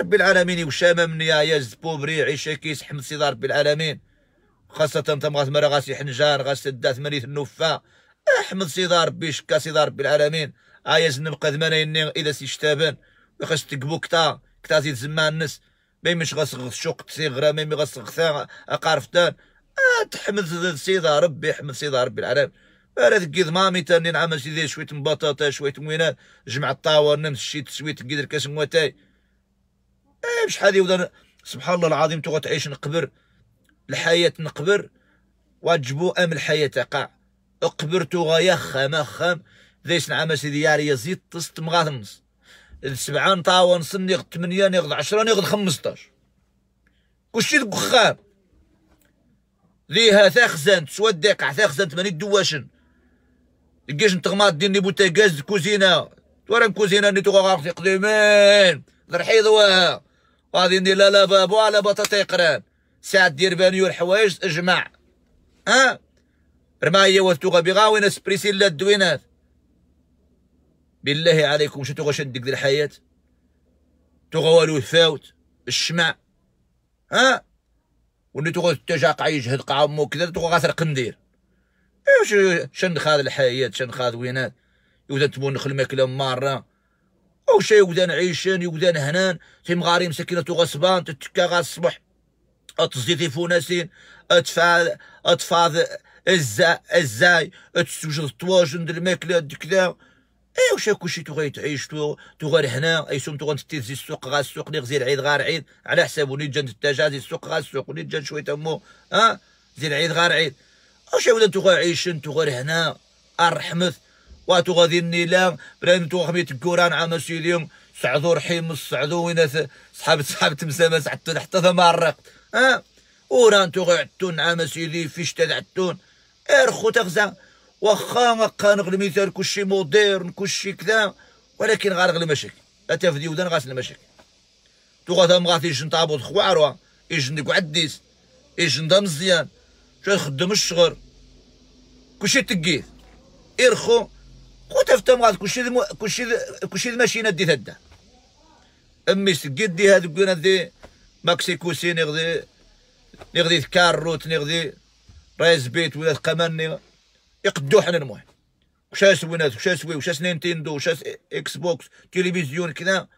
ربي العالمين مني يا يز بوبري كيس يسحم سيدي ربي العالمين خاصة تم غاتمرا غاسي حنجار غاسدا ثمانية النفا احمد سيدي ربي شكا سيدي ربي العالمين ايا زنبقى ثمانية اذا شتابن ويخاص تكبو كتا كتا زيد زمان نس بي مش غاس شوق تسيغرا ميمي غصغ ثا اقارفتان تحمد سيدي ربي احمد سيدي ربي العالمين راه كيد مامي تاني نعمل سيدي شويه بطاطا شويه موينات جمع الطاور نمس شي تسويت كيدر كاس مواتاي ايه بشحال يوضا سبحان الله العظيم تو غتعيش نقبر الحياة نقبر واجبو أم الحياة تقع اقبرتو غاية خام خام ذيس نعم سيدي ياري يزيد تست مغاثمس السبعة نطاوة نصن يغد ثمانية يغد عشرة يغد خمسطاش كلشي ذوك خام ليها ثاخزنت سوا ديقع ثاخزنت ماني دواشن لقيش نتغمات ديني بوتاكاز كوزينة ورا كوزينة نيتو تغا قديمين الرحيض وها غادي ندير لا بابو على بطاطا يقران ساعة دير بانيو الحوايج اجمع اه رمايه هي بغا وين اسبريسي لا دوينات بالله عليكم شتو غاش ديال الحياة توغا والو فاوت الشمع ها أه؟ وني توغا تجا قاع يجهد قاع امو كذا توغا غاثر قندير ايش شن خاد الحياة شن خاد وينات يودا تبون نخل ماكلة مرة او شي يودا عيشان يودا هنان في مغاري مسكينة توغا صبان تتكا غا الصبح تصديتي فوناسين اتفا اتفا الزا الزاي تسجل الطواجن ديال الماكله كذا اي واش كلشي تو تعيش تو غير هنا ايسوم تو غنتي تزي السوق غا السوق اللي غزير عيد غار عيد على حساب وني جا التجازي السوق غا السوق وني جا شويه تمو ها زيد عيد غار عيد واش ولا تو عيش تو غير هنا الرحمث واتو غادي النيلان بلان تو خميت الكوران عام سيديهم سعدو رحيم السعدو وين صحاب صحاب تمسامه حتى حتى ثمارق ها وران تغي عدتون عام سيدي فيش تدعتون ارخو تغزا واخا كنغل مثال كلشي موديرن كلشي كذا ولكن المشاكل مشك اتفدي ودان غاس المشاكل تو غادا مغاتيش نطابو خواروا يجن ديك عديس يجن دا مزيان شو يخدم الشغر كلشي تقيت ارخو خو تفتا مغات كلشي كلشي كلشي الماشينات دي تدا امي سقيت دي هاد دي كوسي نغدي نغدي كاروت نغدي رايز بيت ولا قمان يقدو حنا المهم وشا سوينات وشا سوي وشا نينتندو وشا اكس بوكس تلفزيون كذا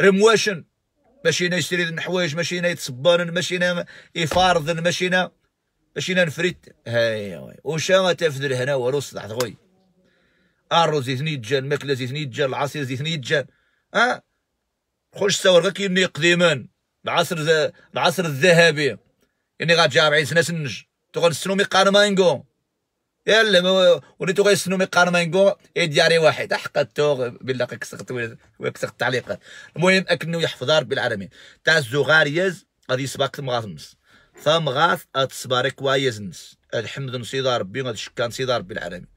رمواشن ماشي يشري الحوايج ماشي يتصبان ماشي يفارضن ماشي ماشي نفريت هاي وشا تفدر هنا والو صداع خويا الروز يثني تجان الماكله يثني تجان العصير يثني تجان ها خش سوار غير كي قديما العصر العصر الذهبي يعني غاتجي 40 سنه سنج إيه تو غنسنو مي قارمانكو يلا تو غيسنو مي اي يدياري واحد حق التوغ بالله كسقت وكسقت التعليقات المهم اكنو يحفظ ربي العالمين تاع الزغاريز غادي يسبق مغاثمس ثم غاث اتصبارك كوايز الحمد نصيد ربي غادي شكا نصيد ربي العالمين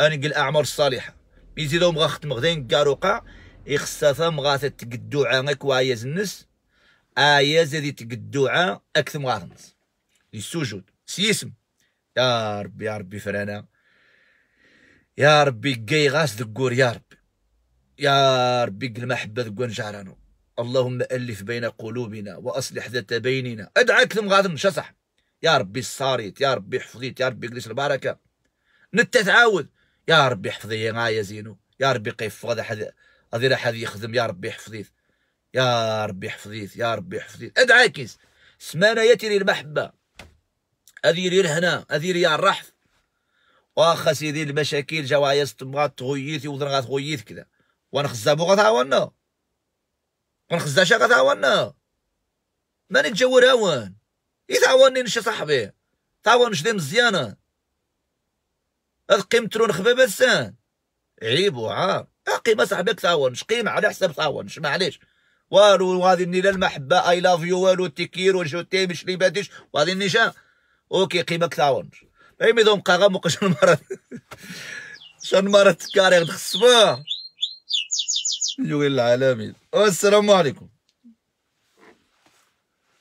انا قل اعمار الصالحه يزيدهم غاخت مغدين كاروقا يخصها ثم غاث تقدو عانك وايزنس آية زادي تقدوعة أكثم غارنس للسجود سيسم يا ربي يا ربي فرانا يا ربي كاي غاس دكور يا ربي يا ربي المحبة ذكوان جعلانو اللهم ألف بين قلوبنا وأصلح ذات بيننا أدعى لم غاضم شصح يا ربي صاريت يا ربي حفظيت يا ربي قليس البركة نتا تعاود يا ربي حفظي غاية زينو يا ربي قيف هذا حد هذا حد يخدم يا ربي حفظيت يا ربي يحفظيك يا ربي يحفظيك ادعاكيس سمانه يتري المحبه اذيري الهنا اذيري الرحف واخا سيدي المشاكل جاو عياس تبغى تغيث وذن غاتغيث كذا ونخزابو غتعاونا ونخزاشا غتعاونا ماني تجور هاوان يتعاوني نشي صاحبي تعاون نشدي مزيانة هاد ترون نخبابة السان عيب وعار قيمة صاحبك تعاونش قيمة على حساب تعاونش معليش والو غادي لا المحبه اي لاف يو والو وجو تي مش لي باديش وغادي النيشان اوكي قيمه كتعاون اي مي دوم قاغا مقش المرض [laughs] شن مرض كاري غد خصبا يوين العالمين السلام عليكم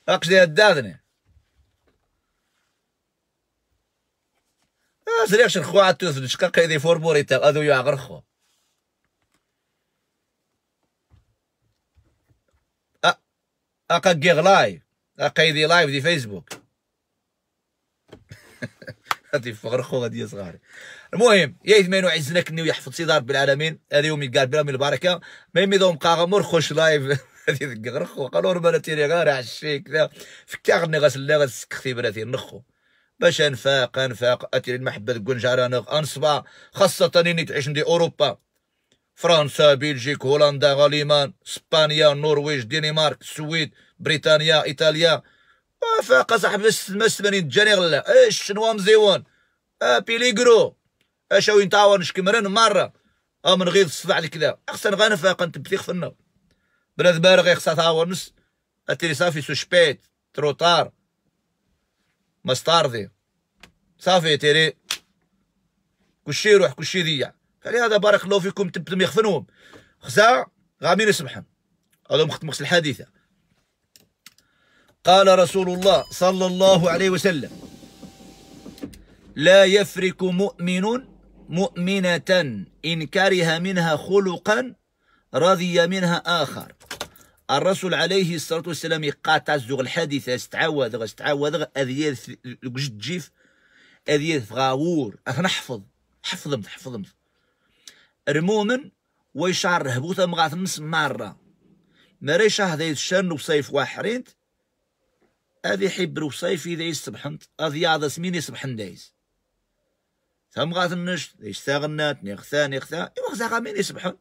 اقش دي هدادني ازريخش آه، عاد توزن شكا قايدي فور موريتا هادو يعغر خو اقا كيغ لايف اقايدي لايف دي فيسبوك غادي يفغر غادي صغاري المهم يا يثمان وعزنا كني ويحفظ سيدي رب العالمين هذه يومي قال بلا من البركه ما يميدهم قاغمور خش لايف هذه ذكر خو قالوا ربنا تيري غير عشي كذا فكي غني غسلا غسكخي براتي نخو باش انفاق انفاق اتي المحبه تقول جارانا انصبا خاصه اني تعيش عندي اوروبا فرنسا بلجيك هولندا غاليمان اسبانيا النرويج دنمارك السويد بريطانيا ايطاليا فاق صاحبي المسمنين جاني غلا اش الشنوا مزيون اه بيليغرو اش وين تعاون شكمرن مره اه من غير الصداع الكذا خصنا غنفاق نتبتي خفنا بلاد بارغي خصها تعاون نس اتري صافي سو شبيت تروطار مستارضي صافي تيري كلشي يروح كلشي يضيع يعني هذا بارك الله فيكم تبتم يخفنهم خزاع غامين يسمحهم هذا مختم الحديثة قال رسول الله صلى الله عليه وسلم لا يفرك مؤمن مؤمنة إن كره منها خلقا رضي منها آخر الرسول عليه الصلاة والسلام قاطع زوغ الحديثة استعوذ استعوذ أذيال جد جيف أذيال غاور أنا حفظ حفظ حفظ رمومن ويشعر هبوطة مغا ثمس مرة مريشة هذا يتشان وصيف واحرينت أذي حبر وصيف إذا يسبحنت أذي هذا سمين يسبحن دايز ثم غاث النشت يشتاغنات نيغثا نيخثا يوخزا غامين يسبحن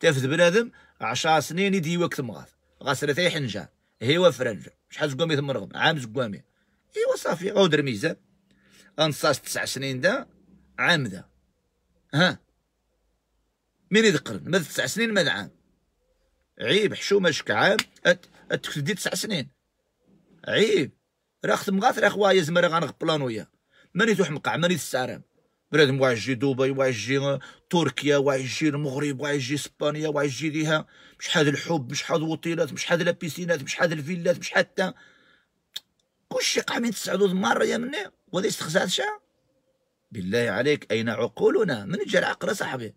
تفد بنادم عشر سنين يدي وقت مغاث غاسرة ثي حنجة هيوا فرنجة شحال قومي ثم رغم عام زقومي ايوا صافي غودر ميزان انصاص تسع سنين دا عام دا ها من يذقرن ما تسع سنين ما عام عيب حشومه شك عام تكتدي تسع سنين عيب راه خدم غافر اخويا زعما راه غنغبلان وياه ماني توح مقع ماني تستعرم بنادم مواجي دبي واحد تركيا واجي المغرب واجي اسبانيا واجي يجي مش شحال الحب شحال الوطيلات شحال لابيسينات شحال الفيلات مش حتى كلشي قاع من تسعدود مره يا مني وهذا شا بالله عليك اين عقولنا من جا العقل صاحبي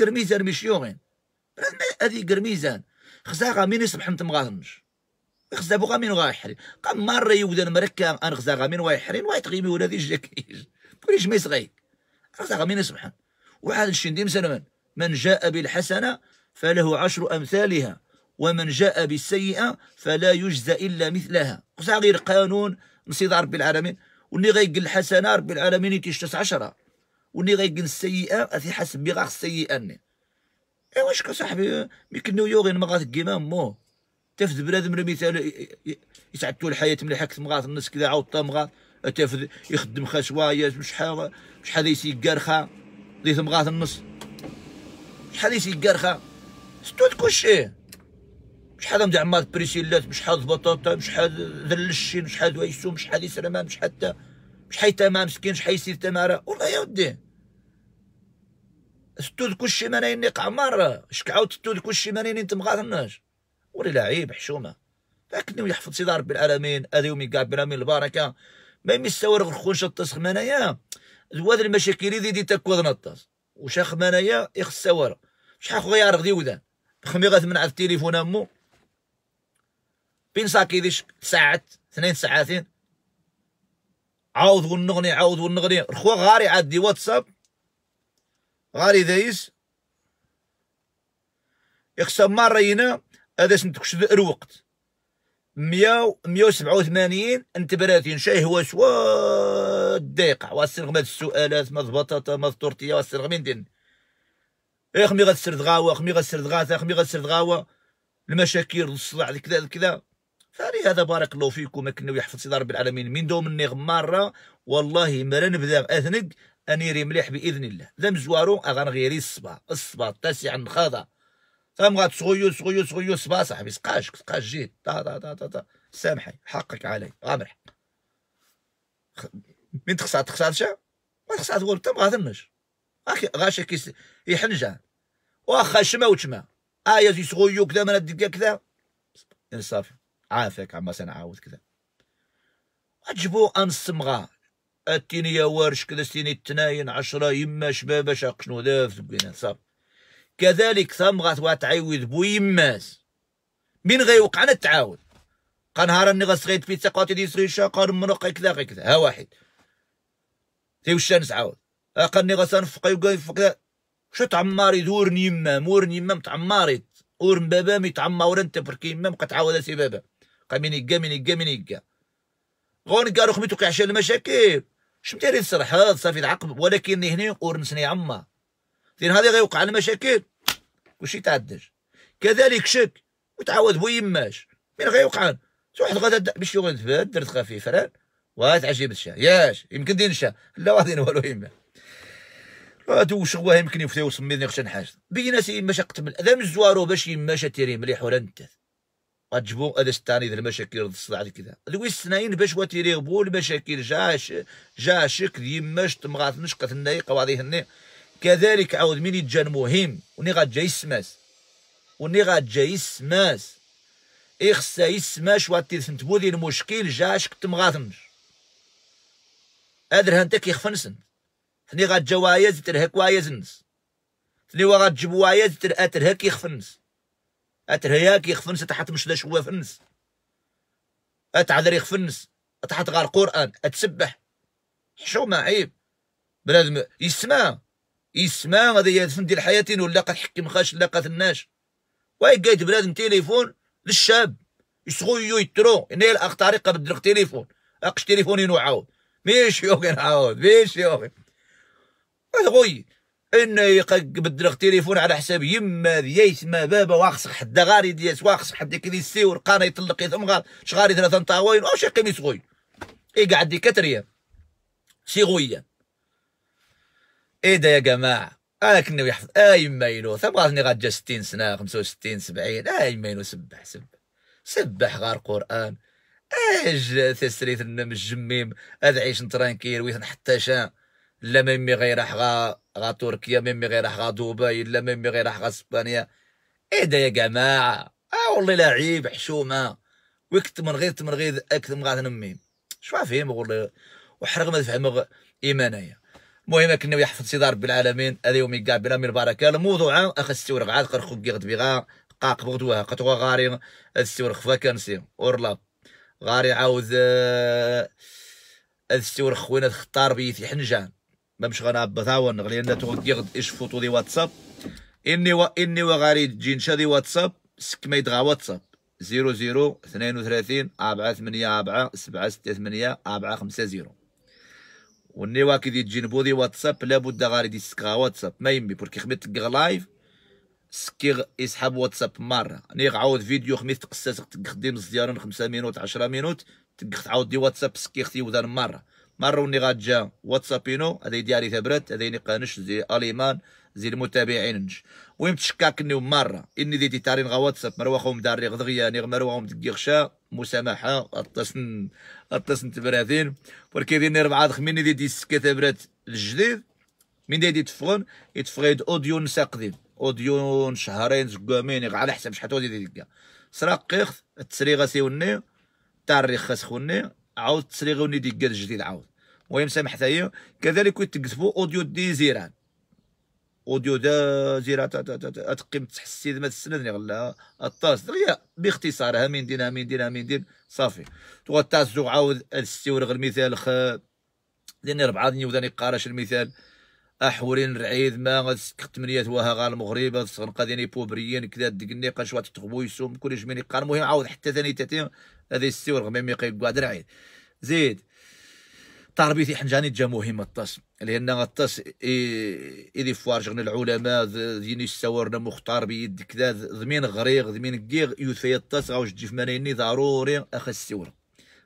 قرميزان مشيوغين هذه قرميزان خزاغا مين يصبح متمغارنش خزا غا مين غايحرين قام مرة يودان مركا أن خزاغا مين غايحرين ويتغيبي ولا ذي جاكيش كلش ما يصغي خزاغا مين يصبح وعاد الشنديم سلمان من جاء بالحسنة فله عشر أمثالها ومن جاء بالسيئة فلا يجزى إلا مثلها خزاغير قانون نصيد رب العالمين واللي غايق الحسنة رب العالمين يتيش تسع عشرة واللي غيقل السيئه غتحاسب بغا السيئه ني ايوا شكون مي ميكنو يوغين مغات كيما مو تفد بنادم مثال يتعدتو الحياه مليحه كثم مغات الناس كذا عاود مغات تفد يخدم خشوايات شحال شحال يسي كارخا ديت مغات النص شحال يسي كارخا ستوت كلشي شحال مدعمات بريسيلات بشحال بطاطا بشحال ذلشين بشحال ويسوم بشحال يسرمان بشحال شحال تمام مسكين شحال يصير تمارة والله يا ودي ستود كلشي ما نقع مرة شكعاو ستود كلشي مانين ناين تمغارناش ولي لعيب حشومة لكن يحفظ سيدي رب العالمين هذا يوم يقع من البركة ما يمستورغ شط تسخ منايا زواد المشاكل دي دي تكوض نطاس وشاخ منايا يخص سوارة شحال خويا يعرف دي وذان خمي على التليفون امو بين ساكي ديش ساعات اثنين ساعاتين عاود ونغني عاود ونغني الخوا غاري عادي واتساب غاري دايس يخسر مرة هنا هذا سنتكشد الوقت مية مية وسبعة وثمانين انت براتين شاي هو شوا الدقيقة واسرغ ماد السؤالات ماد البطاطا ماد التورتية واسرغ مين دين اخ إيه، مي غتسرد غاوة اخ مي غتسرد غاثة اخ مي المشاكل الصداع كذا كذا هذا بارك الله فيكم كنا يحفظ سيدي رب العالمين من دوم النيغ مره والله ما نبدا اثنق انيري مليح باذن الله ذا مزوارو غنغيري الصبا الصبا تاسع فهم ثم صغيو صغيو صغيو الصبا صاحبي سقاش سقاش جيت تا تا تا تا سامحي حقك علي غامر حق من تخسر تخسر شا ما تخسر تقول انت ما اخي غاشا كيس يحنجا واخا شما وتشما ايا زي صغيو كذا ما كذا صافي عافاك عما سنعاود كذا عجبو انصمغا اتيني يا وارش كذا ستيني تناين عشرة يما شبابة شاق شنو داف صاب كذلك ثمغة واتعاود بو يماس من غيوقع انا تعاود قنهار اني غسغيت في ثقاتي دي سغيشا قان منق كذا غي كذا ها واحد تي وش نسعاود اقني غسان فقي أيوة، وقاي شو تعماري دورني يما مورني يما تعماري اور بابا مي تعمر انت بركي يما قتعاود سي بابا منيكا منيكا منيكا كاع روخ ميتو شي المشاكل شمتي ريت سرحات صافي العقب ولكن هنا نقول نسني عما زين هذه غيوقع المشاكل كلشي يتعدج كذلك شك وتعاود بو يماش من غيوقع واحد غادا باش يغنى تفاد درت خفيف ران وهات عجيب الشا ياش يمكن دين الشا لا غادي والو يما هادو شغوها يمكن يفتيو سميتني خشن حاجه بيناتي يما شقت من الزوارو باش يما شاتيري مليح ولا نتاث غتجبو هذا الثاني ديال المشاكل الصداع ديال كذا لويس سناين باش وات تيريغبو المشاكل جا جاش جاشك يماش تمغات نشقت الناي قواضي هني كذلك عاود من جا المهم وني غاتجا يسماس وني غاتجا يسماس إخسا يسماش وا تنتبو ديال المشكل جا شك تمغاتنش ادرها انت كيخفنسن هني غاتجا وايز ترهك وايز نس ثني وغاتجيب وايز ترهك يخفنس هياك يخفنس تحت مش شوا فنس اتعذر يخفنس تحت غار قران اتسبح حشومه عيب بنادم يسمع يسمع هذا يدفن ديال حياتي ولا قد حكي مخاش لا الناش واي قايت بنادم تليفون للشاب يسخو يو يترو هنا الاخ طريقة بدرق تليفون اقش تليفوني نعاود ميش يوغي نعاود ميش يوغي اخويا انه يقبدل التليفون على حساب يما ذي ما بابا واخصك حدا غاري ديس واخصك حدا كذي السيور قانا يطلق يثم غار شغاري ثلاثة طاوين او شي قميص غوي يقعد دي كتريا شي غويا ايه ده يا جماعه انا كنا يحفظ اي مايلو ثبغاتني جا ستين سنه وستين سبعين اي مايلو سبح سبح سبح غار قران اج تسريت النم الجميم هذا عيش ترانكيل ويثن حتى شان لا ميمي غير راح غا غا تركيا ميمي غير راح غا دبي لا ميمي غير راح غا اسبانيا ايه ده يا جماعه اه والله لعيب حشومه وكت من غير تمن غير اكت من غا نميم شو فاهم والله وحرق ما تفهم ايمانايا المهم كنا يحفظ سيدي رب العالمين هذا يومي كاع بلا من البركه الموضوع اخا ستور غاد قرخو غد بيغا قاق بغدوها قطوة غاري ستي خفا فاكانسي اورلا غاري عاود آه، ورق خوينا خطار بيتي حنجان مش غنعبط ها هو نغلي انا تغدي غد اش فوتو دي واتساب اني و اني وغاري جينشا دي واتساب سك ما يدغى واتساب زيرو زيرو اثنين وثلاثين أربعة ثمانية أربعة سبعة ستة ثمانية أربعة خمسة زيرو وني واكي دي تجينبو دي واتساب لابد غاري دي سكا واتساب ما يمي بوركي خميت تلقى لايف سكي يسحب واتساب مرة ني غعاود فيديو خميت تقساس تقديم زيارة خمسة مينوت عشرة مينوت تقخت عاود دي واتساب سكي ختي ودار مرة مروني غاتجا واتسابينو هذه ديالي تبرد هذه نقانش زي اليمان زي المتابعين نج ويم تشكاكني مرة إني ديتي تارين غا واتساب مروخهم داري غضغيا نيغ مروخهم دكيغشا مسامحة أطسن أطسن تبراثين ولكن ديني ربعة خميني ديتي سكة تبرت الجديد من ديتي تفغون يتفغيد أوديو نسا أوديو شهرين زقامين على حسب شحال تودي ديتي سراق قيخ تسريغا سيوني تاريخ خاسخوني عاود تسريغوني ديكا الجديد عاود سامح حتى هي كذلك يتقسموا اوديو دي زيران اوديو دا تا تقيم تحسي ما تسندني غلا الطاس دغيا ها من دينا من دينا من دين صافي تو الطاس زوغ عاود السيور المثال خ ديني ربعه وداني قارش المثال احورين رعيد ما غتسكخ ثمانيات وها غا المغرب غتسغنقا ديني بوبريين كذا دقني واحد تخبو يسوم كلش مني قار المهم عاود حتى ثاني تاتين هذه السيور غميمي قيقوا رعيد زيد التربيه حنجاني جا مهم الطاس لان الطاس فوار فوارجنا العلماء ديني استورنا مختار بيد كذا ضمين غريغ ضمين كيغ يوثي الطاس غاوش تجي في ملايني ضروري اخذ السوره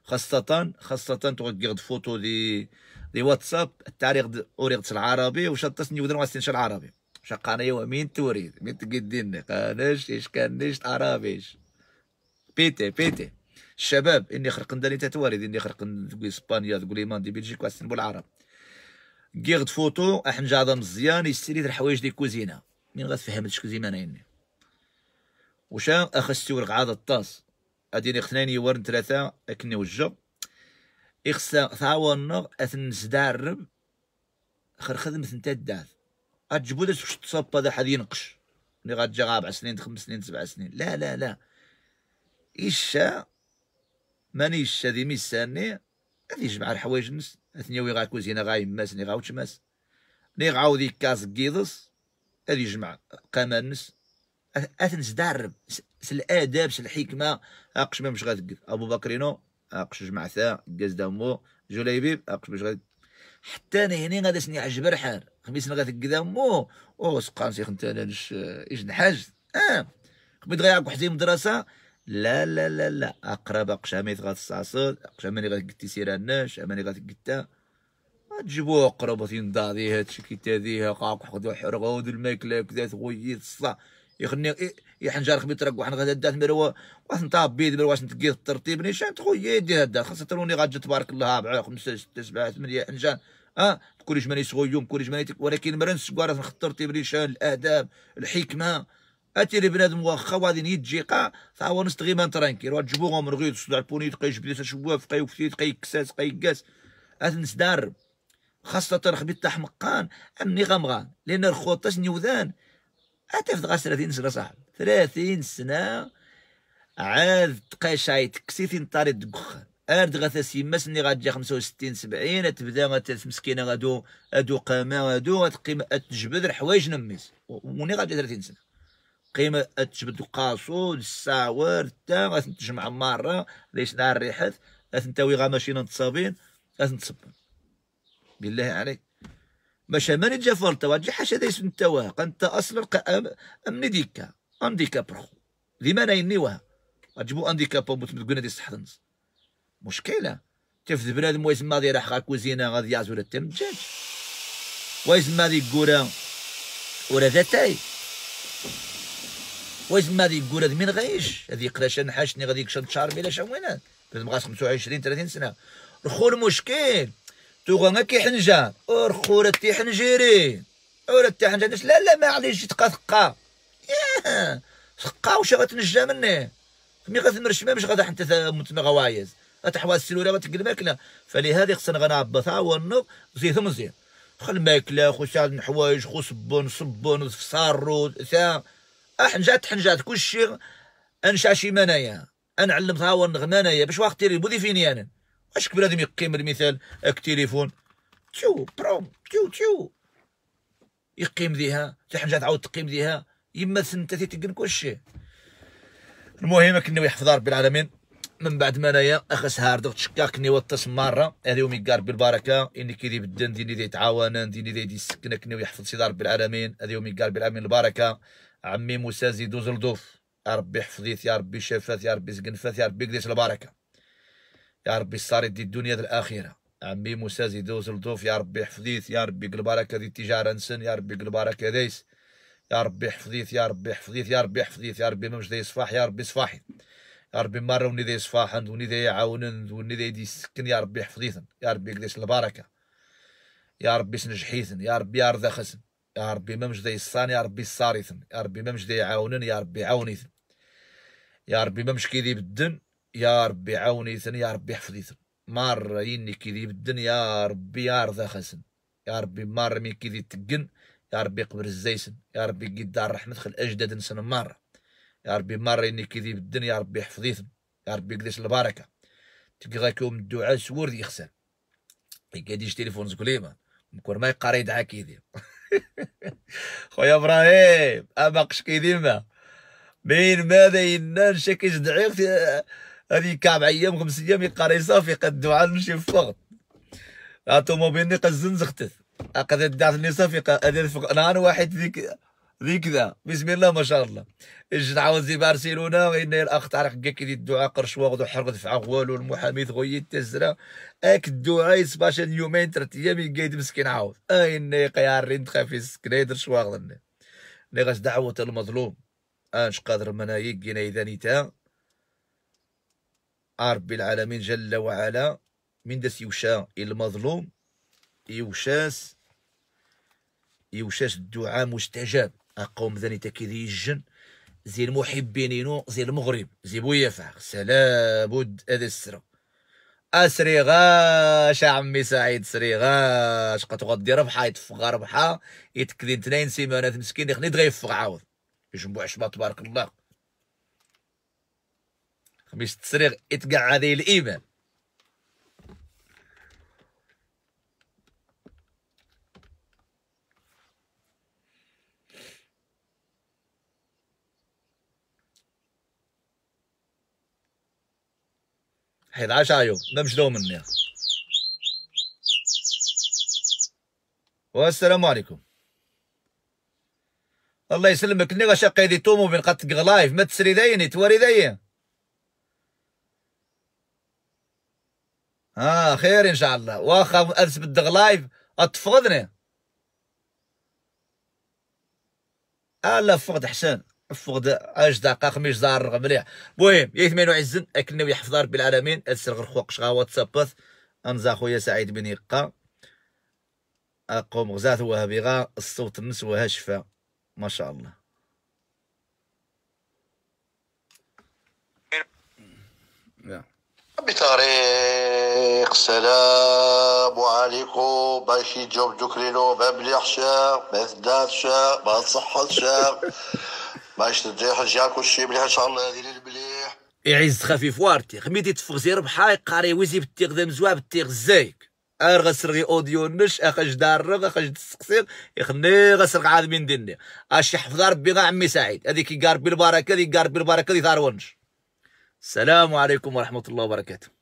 خاصة خاصة تغير فوتو دي دي واتساب التاريخ اوريغ العربي واش الطاس نيودر ما العربي شقاني ومين توريد مين تقدين قاناش ايش كانش عربيش بيتي بيتي الشباب اني خرق داني تتوارد اني خرق تقول اسبانيا تقول ايماندي بلجيك واستنبول العرب كيغد فوتو احنجاضه مزيان يستري الحوايج دي كوزينه من غتفهم هادشي كوزينه انا يعني وشا اخستي ورق عاد الطاس اديني اثنين ورن ثلاثه اكني وجه يخصا ثاورنا اثن سدارب خر خدمه انت الدار اتجبو داك واش هذا حد ينقش ملي غاتجي غاب سنين خمس سنين سبع سنين لا لا لا ايش مانيش هذه ميساني هذه جمع الحوايج نس اثنيوي غا كوزينه غا يماس ني غا وتشماس ني غاودي كاس كيضس هذه جمع قمان نس اثنس دارب الاداب الحكمه اقش ما مش غادك ابو بكرينو اقش جمع ثا كاز دامو جليبيب اقش مش غادي حتى انا هني غادي سني عجبر حال خميسنا غادي مو او سقان سيخ نتا انا ايش نحاج اه غادي يعقو حزين مدرسه لا لا لا لا اقرب قشامي غتستعصل قشامي غتقتي سيراننا قشامي غتقتا تجيبوها قرب تنضاضي هادشي كي تاذيها قاق خدو حرقه ودو الماكله كذا تغوي الصا يخني يحنجر خبيت راك وحنا غادا دات مروا واش نطابيد واش نتقي الترتيب نيشان تخويا يدير هاد خاصة تروني غادي تبارك الله اربعه خمسه سته سبعه ثمانيه حنجان اه كلش ماني صغيوم كلش ماني ولكن مرنس كوارث نخطر تيب نيشان الاداب الحكمه اتيري بنادم واخا غادي يتجي قا صافا نستغي ما نترانكير وتجبو غمر غير تصدع البوني تقي جبدي تشواف قي وفتي تقي كساس تقي كاس نسدار خاصة خبيت تاع حمقان امني غمغان لان الخوطاش نيوذان اتفت غا 30 سنة صاحبي 30 سنة عاد تقي شايت كسيتين طاري دقخان ارد غاثا تسيماس ني غاتجي 65 70 تبدا غاتس مسكينه غادو ادو قامه غادو غاتقيم تجبد الحوايج نميس وني غاتجي 30 سنه قيمه تجبد قاصو الساور التام غتجمع مارة ليش نهار الريحات غتنتوي غا ماشيين نتصابين غتنتصبن بالله عليك باش ماني جا فرطة وجي حاشا دايس نتاوها قنت اصلا امني ديكا انديكا برخو برو ديما ناينيوها غتجيبو ان ديكا بو تقولنا ديس تحضنز مشكله تفد بلاد مويز ما دي راح كوزينه غادي يعزو ولا الدجاج ويز ما دي كورا ولا ذاتاي واش ما غادي يقول هذا مين غايش هذه يقرا نحاشني غادي يكشر شهر بلا شوينا لازم 25 30 سنه رخو المشكل تو تغنى كي حنجه راه تي حنجيري ولا تي حنجه لا لا ما عليش تقى ثقا ثقا واش غتنجى مني مي غتمرش ما مش غادا حتى متنا غوايز غتحوى السلوله وتقل الماكله فلهذا خصنا غنعبطها ونوض زيت مزيان خل الماكله خو عاد الحوايج خو صبون صبون صارو ثا حنجات حنجات كلشي انشاشي منايا انا علمتها ونغمانايا باش واخا تيري بودي فيني انا واش هذا يقيم المثال اك تليفون تيو بروم تيو تيو يقيم ذيها حتى حنجات عاود تقيم ذيها يما سنت تيتقن كلشي المهم كنا يحفظ ربي العالمين من بعد ما انايا اخس هاردغ تشكاكني وطس مره هذا يوم يقار بالبركه اني كيدي بدن ديني دي تعاون ديني دي, دي, سكنك نوي يحفظ سيدي ربي العالمين هذه يوم يقار بالعالمين البركه عمي موسى زيدو زلدوف يا ربي حفظيت يا ربي شفات يا ربي زقنفات يا ربي قديت البركه يا ربي صار دي الدنيا دي الاخره عمي موسى زيدو زلدوف يا ربي حفظيت يا ربي البركه دي التجاره نسن يا ربي البركه ديس يا ربي حفظيت يا ربي حفظيت يا ربي حفظيت يا ربي ممش دي صفاح يا ربي صفاحي يا ربي مرة دي ذي صفاحن دي ذي يعاونن دي, دي سكن يا ربي حفظيثن يا ربي قديس البركة يا ربي سنجحيثن يا ربي يا خسن يا ربي ما مجدي الصاني يا ربي الصارثن يا ربي ما مجدي يعاونن يا ربي عاونيثن يا ربي ما مش كيدي بالدن يا ربي عاونيثن يا ربي حفظيثن مار يني كيدي بالدن يا ربي يا رضا خسن يا ربي مار من كيدي تقن يا ربي قبر الزيسن يا ربي قيد دار رحمة خل أجداد نسن مار يا ربي مار يني كيدي بالدن يا ربي حفظيثن يا ربي قديش البركة تقضاكم الدعاء سور دي خسن يقاديش تليفون زكليمة مكور ما يقرا يدعا كيدي [laughs] خويا ابراهيم اما قشكي ديما بين ماذا ينان شاكي دعيق هذه كعب ايام خمس ايام يقاري صافي قد دعاء نمشي فقط الطوموبيل ني قد زنزختت قد دعتني صافي قد فوق نهار واحد ذيك ذيك ذا بسم الله ما شاء الله اجت عاوزي برشلونه وين الاخ تاع حقك كي الدعاء قرش واخد وحرق دفع والو المحامي ثغي تزرا اك الدعاء يسباش اليومين ثلاث ايام يقيد مسكين عاود اين قيارين تخافي سكنا يدير شواغ لي غاش دعوة المظلوم انش قادر منايق كينا اذا نتا رب العالمين جل وعلا من داس يوشا المظلوم يوشاس يوشاس الدعاء مستجاب قوم زاني تكيدي الجن زي المحبين ينو زي المغرب زي بويا فاق سلابود هذا السر اسري غاش عمي سعيد سري غاش قد غدي ربحه يتفغى ربحه يتكدي تنين سيمانات مسكين يخني دغي يفغ عاود يجمع شبا تبارك الله خميس تسريغ يتقع هذه الايمان حيت عشايو دوم مني والسلام عليكم الله يسلمك ني غاش قيدي بين قد غلايف ما تسري توري تواري ها اه خير ان شاء الله واخا ادس بالدغلايف اتفقدني آه فقد حسن فقد اش دقائق مش زار مليح المهم يا ثمان عزن اكلنا ويحفظ ربي العالمين السر غرخوا قشغا واتسابث انزا خويا سعيد بن يقا اقوم غزات وهبي غا الصوت النس وهشفا ما شاء الله بطريق سلام عليكم باش جوب جوكرينو بابلي حشاق شاق شاق بصحة شاق باش ترتاح كل شيء مليح ان شاء الله هذه المليح يعز خفيف وارتي خميتي تفغزي ربحا قاري ويزي بتي غدا مزواب بتي غزايك ار غسرغي اوديو نش اخش دارغ اخج تسقسيغ يخني غسرغ عاد من دني اش يحفظ ربي غا عمي سعيد هذيك قارب بالبركه ذيك قارب بالبركه ذي ثار ونش السلام عليكم ورحمه الله وبركاته